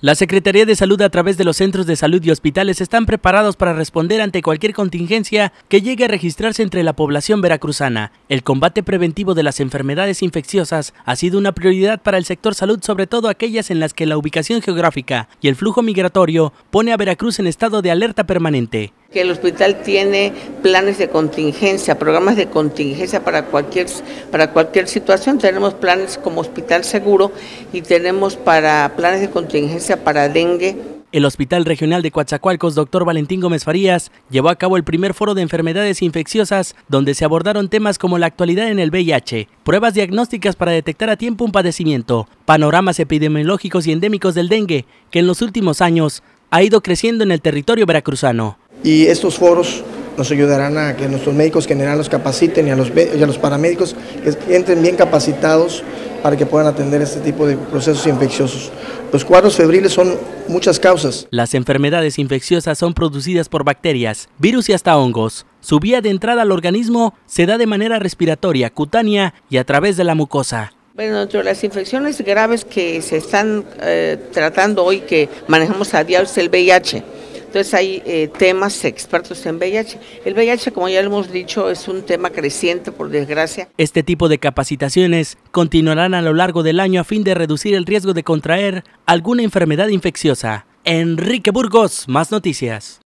La Secretaría de Salud a través de los centros de salud y hospitales están preparados para responder ante cualquier contingencia que llegue a registrarse entre la población veracruzana. El combate preventivo de las enfermedades infecciosas ha sido una prioridad para el sector salud, sobre todo aquellas en las que la ubicación geográfica y el flujo migratorio pone a Veracruz en estado de alerta permanente. Que el hospital tiene planes de contingencia, programas de contingencia para cualquier, para cualquier situación. Tenemos planes como hospital seguro y tenemos para planes de contingencia para dengue. El Hospital Regional de Coatzacoalcos, doctor Valentín Gómez Farías, llevó a cabo el primer foro de enfermedades infecciosas, donde se abordaron temas como la actualidad en el VIH, pruebas diagnósticas para detectar a tiempo un padecimiento, panoramas epidemiológicos y endémicos del dengue, que en los últimos años ha ido creciendo en el territorio veracruzano. Y estos foros nos ayudarán a que nuestros médicos generales capaciten y a los, los paramédicos entren bien capacitados para que puedan atender este tipo de procesos infecciosos. Los cuadros febriles son muchas causas. Las enfermedades infecciosas son producidas por bacterias, virus y hasta hongos. Su vía de entrada al organismo se da de manera respiratoria, cutánea y a través de la mucosa. Bueno, las infecciones graves que se están eh, tratando hoy, que manejamos a diario, es el VIH. Entonces hay eh, temas expertos en VIH. El VIH, como ya lo hemos dicho, es un tema creciente, por desgracia. Este tipo de capacitaciones continuarán a lo largo del año a fin de reducir el riesgo de contraer alguna enfermedad infecciosa. Enrique Burgos, más noticias.